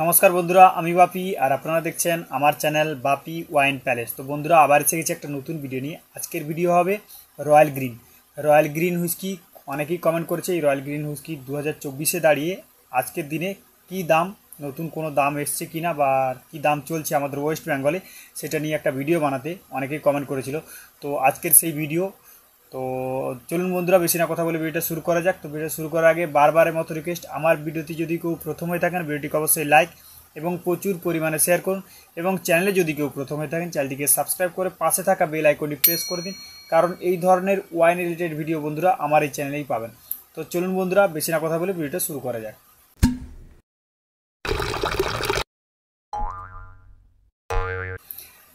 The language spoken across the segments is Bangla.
নমস্কার বন্ধুরা আমি বাপি আর আপনারা দেখছেন আমার চ্যানেল বাপি ওয়াইন প্যালেস তো বন্ধুরা আবার এসে গেছে একটা নতুন ভিডিও নিয়ে আজকের ভিডিও হবে Royal Green Royal Green whisky অনেকেই কমেন্ট করেছে এই রয়্যাল গ্রিন হুইস্কি দু হাজার দাঁড়িয়ে আজকের দিনে কি দাম নতুন কোনো দাম এসছে কি না বা কী দাম চলছে আমাদের ওয়েস্ট বেঙ্গলে সেটা নিয়ে একটা ভিডিও বানাতে অনেকেই কমেন্ট করেছিল তো আজকের সেই ভিডিও তো চলুন বন্ধুরা বেশি না কথা বলে ভিডিওটা শুরু করা যাক তো ভিডিও শুরু করার আগে বারবারের মতো রিকোয়েস্ট আমার ভিডিওটি যদি কেউ প্রথম হয়ে থাকেন ভিডিওটিকে অবশ্যই লাইক এবং প্রচুর পরিমাণে শেয়ার করুন এবং চ্যানেলে যদি কেউ প্রথম হয়ে থাকেন চ্যানেলটিকে সাবস্ক্রাইব করে পাশে থাকা বেল আইকনটি প্রেস করে দিন কারণ এই ধরনের ওয়াইন রিলেটেড ভিডিও বন্ধুরা আমার এই চ্যানেলেই পাবেন তো চলুন বন্ধুরা বেশি না কথা বলে ভিডিওটা শুরু করা যাক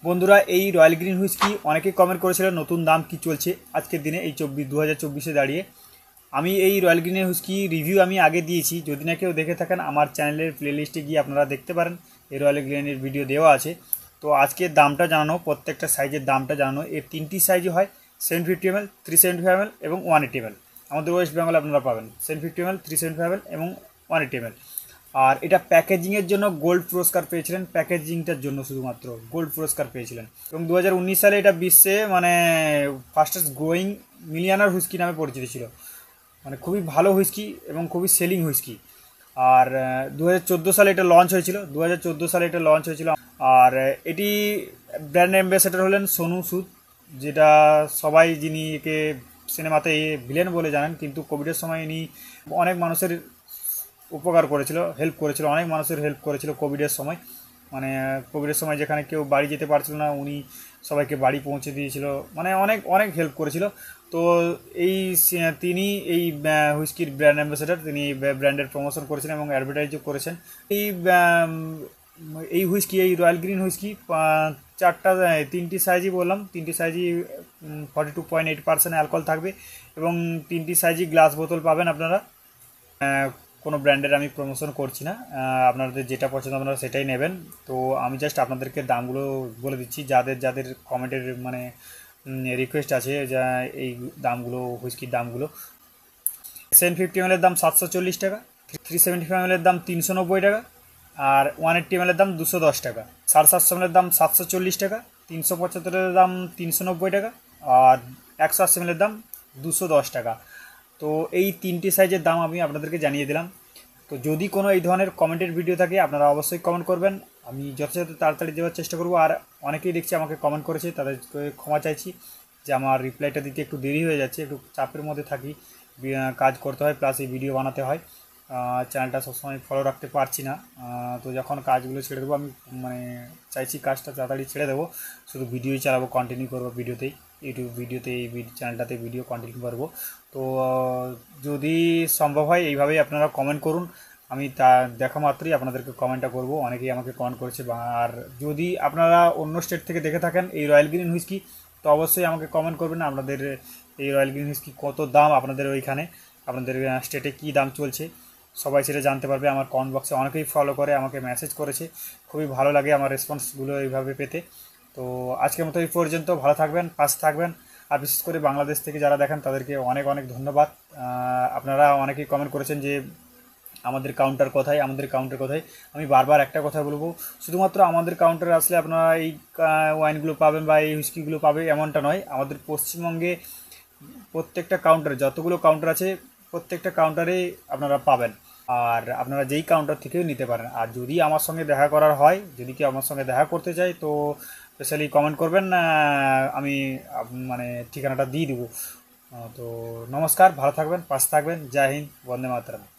বন্ধুরা এই রয়্যাল গ্রিন হুইস্কি অনেকে কমেন্ট করেছিলেন নতুন দাম কি চলছে আজকের দিনে এই চব্বিশ দু হাজার চব্বিশে দাঁড়িয়ে আমি এই রয়্যাল গ্রিন হুইস্কি রিভিউ আমি আগে দিয়েছি যদি না কেউ দেখে থাকেন আমার চ্যানেলের প্লেলিস্টে গিয়ে আপনারা দেখতে পারেন এই রয়্যাল গ্রিনের ভিডিও দেওয়া আছে তো আজকে দামটা জানানো প্রত্যেকটা সাইজের দামটা জানানো এর তিনটি সাইজই হয় seven fifty ML three seventy five এবং ওয়ান এইটি এমএল আমাদের ওয়েস্ট বেঙ্গলে আপনারা পাবেন seven fifty ML three seventy five এবং ওয়ান এইটি এমএল আর এটা প্যাকেজিংয়ের জন্য গোল্ড পুরস্কার পেয়েছিলেন প্যাকেজিংটার জন্য শুধুমাত্র গোল্ড পুরস্কার পেয়েছিলেন এবং দু সালে এটা বিশ্বে মানে ফাস্টেস্ট গ্রোয়িং মিলিয়ানার হুইস্কি নামে পরিচিত ছিল মানে খুবই ভালো হুইস্কি এবং খুবই সেলিং হুইস্কি আর দু সালে এটা লঞ্চ হয়েছিল দু সালে এটা লঞ্চ হয়েছিল আর এটি ব্র্যান্ড অ্যাম্বাসেডার হলেন সোনু সুদ যেটা সবাই যিনি একে সিনেমাতে ভিলেন বলে জানেন কিন্তু কোভিডের সময় ইনি অনেক মানুষের উপকার করেছিল হেল্প করেছিল অনেক মানুষের হেল্প করেছিল কোভিডের সময় মানে কোভিডের সময় যেখানে কেউ বাড়ি যেতে পারছিল না উনি সবাইকে বাড়ি পৌঁছে দিয়েছিল মানে অনেক অনেক হেল্প করেছিল তো এই তিনি এই হুইস্কির ব্র্যান্ড অ্যাম্বাসেডার তিনি ব্র্যান্ডের প্রমোশন করেছেন এবং অ্যাডভার্টাইজও করেছেন এই এই হুইস্কি এই রয়্যাল গ্রিন হুইস্কি চারটা তিনটি সাইজই বললাম তিনটি সাইজই forty two point eight percent alcohol থাকবে এবং তিনটি সাইজই গ্লাস বোতল পাবেন আপনারা কোনো ব্র্যান্ডের আমি প্রমোশন করছি না আপনাদের যেটা পছন্দ আপনারা সেটাই নেবেন তো আমি জাস্ট আপনাদেরকে দামগুলো বলে দিচ্ছি যাদের যাদের কমেন্টের মানে রিকোয়েস্ট আছে যা এই দামগুলো হুইস্কির দামগুলো সেভেন ফিফটি এমএলের দাম সাতশো চল্লিশ টাকা থ্রি সেভেন্টি ফাইভ এমএলের দাম তিনশো নব্বই টাকা আর ওয়ান এইট্টি এমএলের দাম দুশো দশ টাকা সাড়ে সাতশো এমএলের দাম সাতশো চল্লিশ টাকা তিনশো পঁচাত্তরের দাম তিনশো নব্বই টাকা আর একশো আশি এমএলের দাম দুশো দশ টাকা তো এই তিনটি সাইজের দাম আমি আপনাদেরকে জানিয়ে দিলাম তো যদি কোনো এই ধরনের কমেন্টের ভিডিও থাকে আপনারা অবশ্যই কমেন্ট করবেন আমি যথাযথ তাড়াতাড়ি দেওয়ার চেষ্টা করব আর অনেকেই দেখছি আমাকে কমেন্ট করেছে তাদেরকে ক্ষমা চাইছি যে আমার রিপ্লাইটা দিতে একটু দেরি হয়ে যাচ্ছে একটু চাপের মধ্যে থাকি কাজ করতে হয় প্লাস এই ভিডিও বানাতে হয় চ্যানেলটা সবসময় ফলো রাখতে পারছি না তো যখন কাজগুলো ছেড়ে দেবো আমি মানে চাইছি কাজটা তাড়াতাড়ি ছেড়ে দেবো শুধু ভিডিওই চালাবো কন্টিনিউ করবো ভিডিওতেই ইউটিউব ভিডিওতে এই চ্যানেলটাতে ভিডিও কন্টিনিউ করবো তো যদি সম্ভব হয় এইভাবেই আপনারা কমেন্ট করুন আমি তা দেখা মাত্রই আপনাদেরকে কমেন্টটা করব অনেকেই আমাকে কমেন্ট করেছে আর যদি আপনারা অন্য স্টেট থেকে দেখে থাকেন এই রয়্যাল গ্রিন হুইস্কি তো অবশ্যই আমাকে কমেন্ট করবেন আপনাদের এই রয়্যাল গ্রিন হুইস্কি কত দাম আপনাদের ওইখানে আপনাদের স্টেটে কী দাম চলছে সবাই সেটা জানতে পারবে আমার কমেন্ট বক্সে অনেকেই ফলো করে আমাকে মেসেজ করেছে খুবই ভালো লাগে আমার রেসপন্সগুলো এইভাবে পেতে তো আজকের মতো এই পর্যন্ত ভালো থাকবেন পাশে থাকবেন আর বিশেষ করে বাংলাদেশ থেকে যারা দেখেন তাদেরকে অনেক অনেক ধন্যবাদ আপনারা অনেকেই কমেন্ট করেছেন যে আমাদের কাউন্টার কোথায় আমাদের কাউন্টার কোথায় আমি বারবার একটা কথা বলবো শুধুমাত্র আমাদের কাউন্টারে আসলে আপনারা এই ওয়াইনগুলো পাবেন বা এই হুইস্কিগুলো পাবে এমনটা নয় আমাদের পশ্চিমবঙ্গে প্রত্যেকটা কাউন্টারে যতগুলো কাউন্টার আছে প্রত্যেকটা কাউন্টারে আপনারা পাবেন আর আপনারা যেই কাউন্টার থেকেও নিতে পারেন আর যদি আমার সঙ্গে দেখা করার হয় যদি কেউ আমার সঙ্গে দেখা করতে চায় তো স্পেশালি কমেন্ট করবেন আমি মানে ঠিকানাটা দিয়ে দেবো তো নমস্কার ভালো থাকবেন পাশে থাকবেন জয় হিন্দ বন্দে মাতরম